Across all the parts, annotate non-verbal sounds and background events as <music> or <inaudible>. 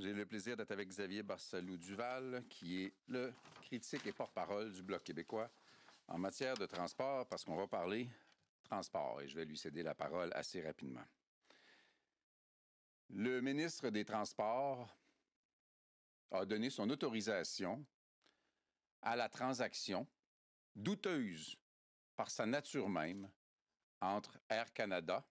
J'ai le plaisir d'être avec Xavier Barcelou Duval, qui est le critique et porte-parole du Bloc québécois en matière de transport, parce qu'on va parler transport et je vais lui céder la parole assez rapidement. Le ministre des Transports a donné son autorisation à la transaction douteuse par sa nature même entre Air Canada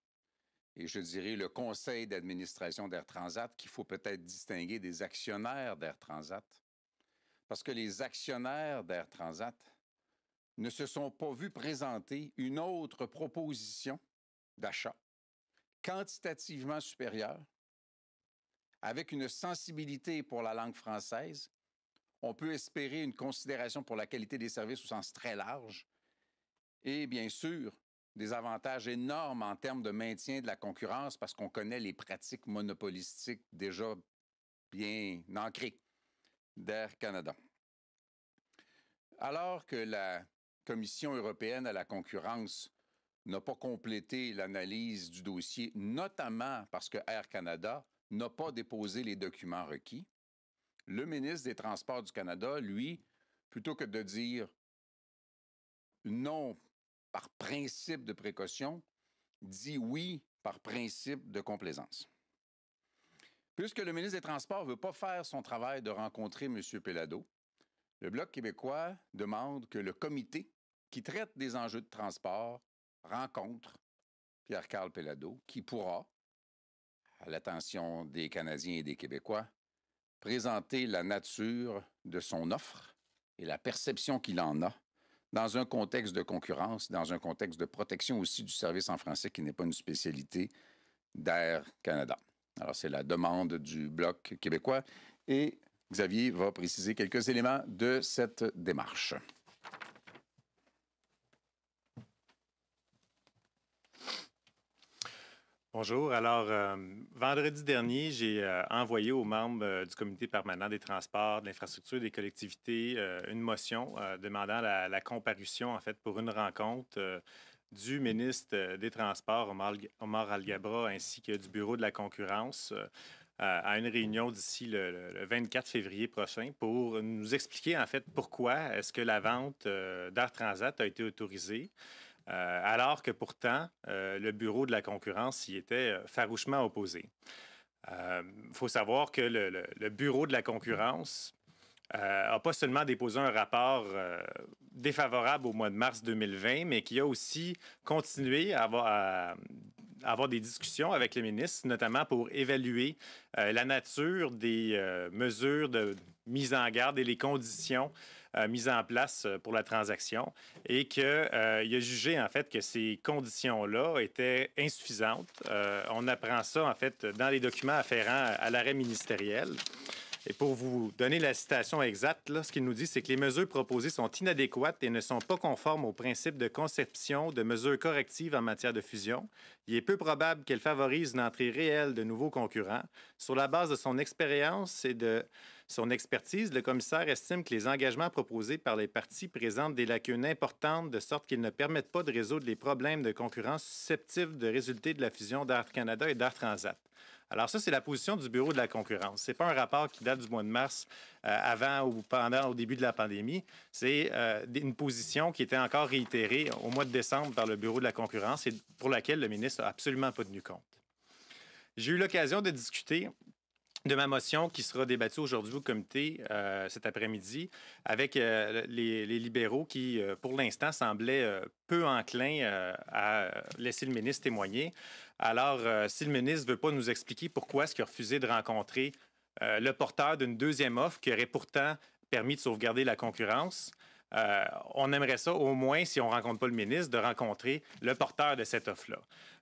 et je dirais le conseil d'administration d'Air Transat qu'il faut peut-être distinguer des actionnaires d'Air Transat. Parce que les actionnaires d'Air Transat ne se sont pas vus présenter une autre proposition d'achat quantitativement supérieure, avec une sensibilité pour la langue française. On peut espérer une considération pour la qualité des services au sens très large et bien sûr des avantages énormes en termes de maintien de la concurrence parce qu'on connaît les pratiques monopolistiques déjà bien ancrées d'Air Canada. Alors que la Commission européenne à la concurrence n'a pas complété l'analyse du dossier, notamment parce que Air Canada n'a pas déposé les documents requis, le ministre des Transports du Canada, lui, plutôt que de dire non, par principe de précaution dit oui par principe de complaisance. Puisque le ministre des Transports ne veut pas faire son travail de rencontrer M. Pellado, le Bloc québécois demande que le comité qui traite des enjeux de transport rencontre Pierre-Carl Pellado, qui pourra, à l'attention des Canadiens et des Québécois, présenter la nature de son offre et la perception qu'il en a dans un contexte de concurrence, dans un contexte de protection aussi du service en français qui n'est pas une spécialité d'Air Canada. Alors, c'est la demande du Bloc québécois et Xavier va préciser quelques éléments de cette démarche. Bonjour. Alors, euh, vendredi dernier, j'ai euh, envoyé aux membres euh, du comité permanent des transports, de l'infrastructure des collectivités une motion demandant la, comparution, en fait, pour une rencontre du ministre des Transports, Omar, al Algabra, ainsi que du Bureau de la concurrence à une réunion d'ici le, 24 février prochain pour nous expliquer, en fait, pourquoi est-ce que la vente d'art Transat a été autorisée. Euh, alors que pourtant, euh, le bureau de la concurrence y était euh, farouchement opposé. Il faut savoir que le bureau de la concurrence euh, a pas seulement déposé un rapport euh, défavorable au mois de mars 2020, mais qui a aussi continué à avoir, des discussions avec les ministres, notamment pour évaluer euh, la nature des mesures de mise en garde et les conditions mises en place pour la transaction, et qu'il a jugé en fait que ces conditions-là étaient insuffisantes. on apprend ça en fait dans les documents afférents à l'arrêt ministériel. Et pour vous donner la citation exacte, ce qu'il nous dit, c'est que les mesures proposées sont inadéquates et ne sont pas conformes aux principes de conception de mesures correctives en matière de fusion. Il est peu probable qu'elles favorisent une entrée réelle de nouveaux concurrents. Sur la base de son expérience et de son expertise, le commissaire estime que les engagements proposés par les parties présentent des lacunes importantes de sorte qu'ils ne permettent pas de résoudre les problèmes de concurrence susceptibles de résulter de la fusion d'Art Canada et d'Art Transat. Alors ça, c'est la position du Bureau de la concurrence. Ce n'est pas un rapport qui date du mois de mars, euh, avant ou pendant, au début de la pandémie. C'est euh, une position qui était encore réitérée au mois de décembre par le Bureau de la concurrence et pour laquelle le ministre n'a absolument pas tenu compte. J'ai eu l'occasion de discuter de ma motion qui sera débattue aujourd'hui au comité euh, cet après-midi avec euh, les, libéraux qui, euh, pour l'instant, semblaient peu enclins à laisser le ministre témoigner. Alors, si le ministre ne veut pas nous expliquer pourquoi est-ce qu'il a refusé de rencontrer le porteur d'une deuxième offre qui aurait pourtant permis de sauvegarder la concurrence, euh, on aimerait ça, au moins, si on rencontre pas le ministre, de rencontrer le porteur de cette offre-là.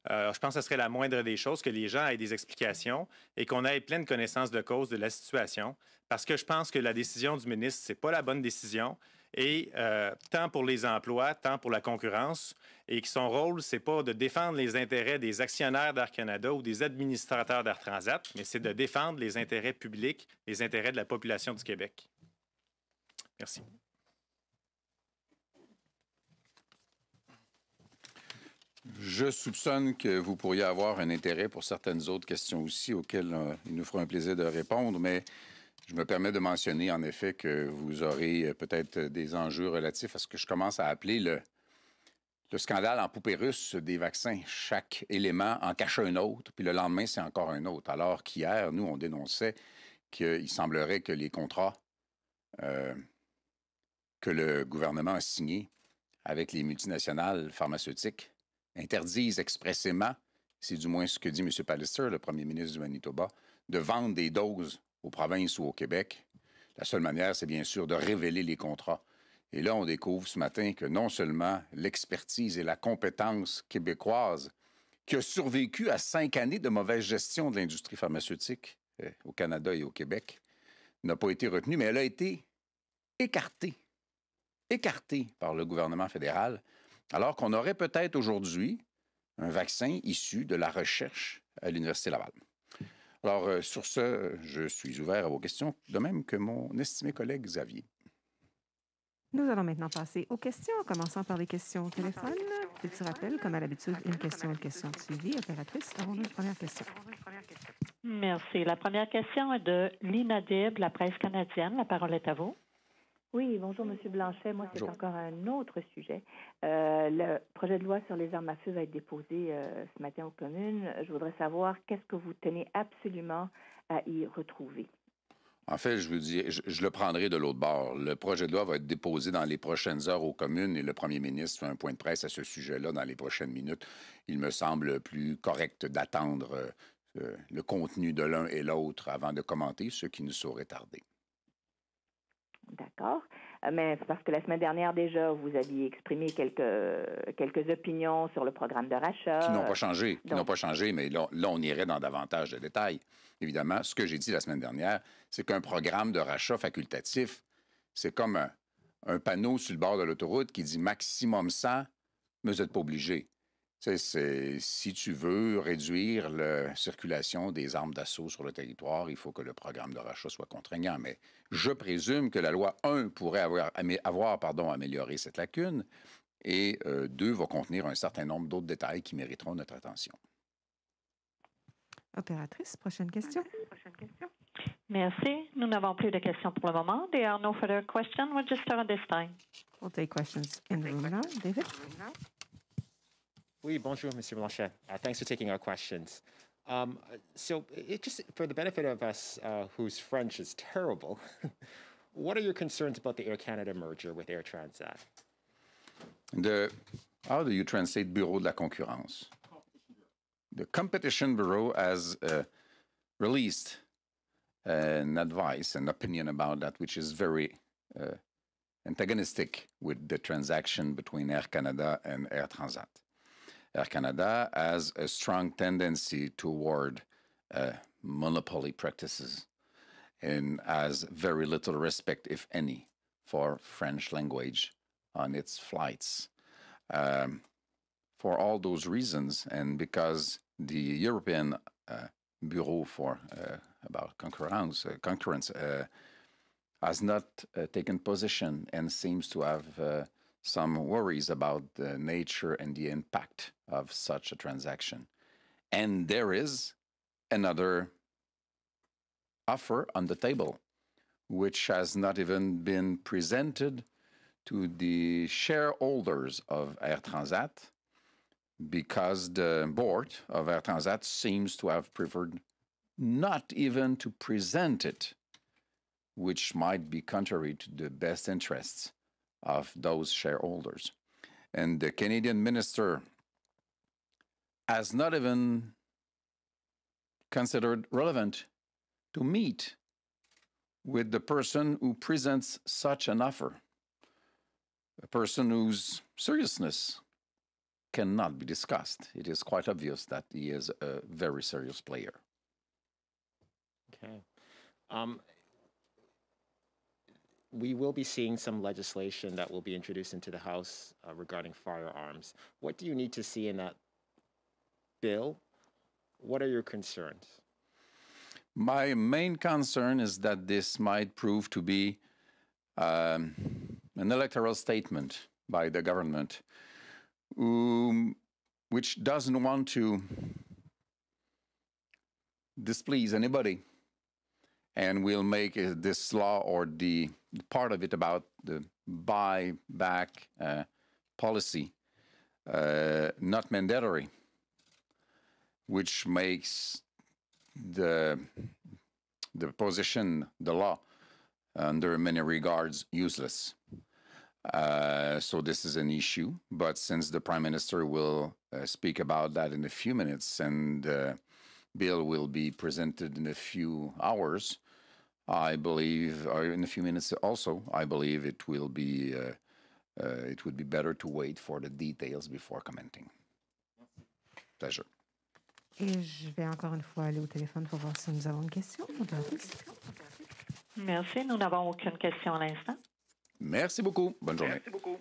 Euh, je pense que ce serait la moindre des choses que les gens aient des explications et qu'on ait pleine connaissance de cause de la situation, parce que je pense que la décision du ministre, ce n'est pas la bonne décision. Et euh, tant pour les emplois, tant pour la concurrence, et que son rôle, c'est pas de défendre les intérêts des actionnaires d'Air Canada ou des administrateurs d'Air Transat, mais c'est de défendre les intérêts publics, les intérêts de la population du Québec. Merci. Je soupçonne que vous pourriez avoir un intérêt pour certaines autres questions aussi auxquelles euh, il nous fera un plaisir de répondre, mais je me permets de mentionner en effet que vous aurez euh, peut-être des enjeux relatifs à ce que je commence à appeler le, scandale en poupée russe des vaccins. Chaque élément en cache un autre, puis le lendemain, c'est encore un autre. Alors qu'hier, nous, on dénonçait qu'il semblerait que les contrats euh, que le gouvernement a signés avec les multinationales pharmaceutiques interdisent expressément, c'est du moins ce que dit M. Pallister, le premier ministre du Manitoba, de vendre des doses aux provinces ou au Québec. La seule manière, c'est bien sûr de révéler les contrats. Et là, on découvre ce matin que non seulement l'expertise et la compétence québécoise qui a survécu à cinq années de mauvaise gestion de l'industrie pharmaceutique eh, au Canada et au Québec, n'a pas été retenue, mais elle a été écartée, écartée par le gouvernement fédéral alors qu'on aurait peut-être aujourd'hui un vaccin issu de la recherche à l'Université Laval. Alors, euh, sur ce, je suis ouvert à vos questions, de même que mon estimé collègue Xavier. Nous allons maintenant passer aux questions, en commençant par les questions au téléphone. Petit rappel, comme à l'habitude, une question, une question suivie. Opératrice, avons-nous une première question? Merci. La première question est de Lina la presse canadienne. La parole est à vous. Oui, bonjour Monsieur Blanchet. Moi, c'est encore un autre sujet. Euh, le projet de loi sur les armes à feu va être déposé euh, ce matin aux communes. Je voudrais savoir qu'est-ce que vous tenez absolument à y retrouver. En fait, je vous dis, je, le prendrai de l'autre bord. Le projet de loi va être déposé dans les prochaines heures aux communes et le premier ministre fait un point de presse à ce sujet-là dans les prochaines minutes. Il me semble plus correct d'attendre euh, le contenu de l'un et l'autre avant de commenter, ce qui ne saurait tarder. Euh, mais parce que la semaine dernière déjà, vous aviez exprimé quelques, quelques opinions sur le programme de rachat. Qui n'ont pas changé, qui n'ont pas changé, mais là, on irait dans davantage de détails. Évidemment, ce que j'ai dit la semaine dernière, c'est qu'un programme de rachat facultatif, c'est comme un, un, panneau sur le bord de l'autoroute qui dit maximum 100, mais vous n'êtes pas obligé. Si tu veux réduire la circulation des armes d'assaut sur le territoire, il faut que le programme de rachat soit contraignant. Mais je présume que la loi 1 pourrait avoir, avoir pardon, amélioré cette lacune et 2 euh, va contenir un certain nombre d'autres détails qui mériteront notre attention. Opératrice, prochaine question. Merci. Nous n'avons plus de questions pour le moment. There are no further questions at this time. We'll take questions in David? Oui, bonjour, Monsieur Blanchet. Uh, thanks for taking our questions. Um, so, it just for the benefit of us uh, whose French is terrible, <laughs> what are your concerns about the Air Canada merger with Air Transat? The, how do you translate Bureau de la Concurrence? The Competition Bureau has uh, released an advice, an opinion about that, which is very uh, antagonistic with the transaction between Air Canada and Air Transat. Air uh, Canada has a strong tendency toward uh, monopoly practices and has very little respect, if any, for French language on its flights. Um, for all those reasons, and because the European uh, Bureau for uh, about concurrence, uh, concurrence uh, has not taken position and seems to have some worries about the nature and the impact of such a transaction. And there is another offer on the table, which has not even been presented to the shareholders of Air Transat because the board of Air Transat seems to have preferred not even to present it, which might be contrary to the best interests of those shareholders. And the Canadian minister as not even considered relevant to meet with the person who presents such an offer, a person whose seriousness cannot be discussed. It is quite obvious that he is a very serious player. Okay. Um, we will be seeing some legislation that will be introduced into the House uh, regarding firearms. What do you need to see in that bill. What are your concerns? My main concern is that this might prove to be um, an electoral statement by the government, um, which doesn't want to displease anybody and will make uh, this law or the part of it about the buyback uh, policy uh, not mandatory which makes the the position, the law, under many regards, useless. Uh, so this is an issue. But since the prime minister will uh, speak about that in a few minutes, and the uh, bill will be presented in a few hours, I believe, or in a few minutes also, I believe it will be. Uh, uh it would be better to wait for the details before commenting. Pleasure. Et je vais encore une fois aller au téléphone pour voir si nous avons une question. Merci. Nous n'avons aucune question à l'instant. Merci beaucoup. Bonne journée. Merci beaucoup.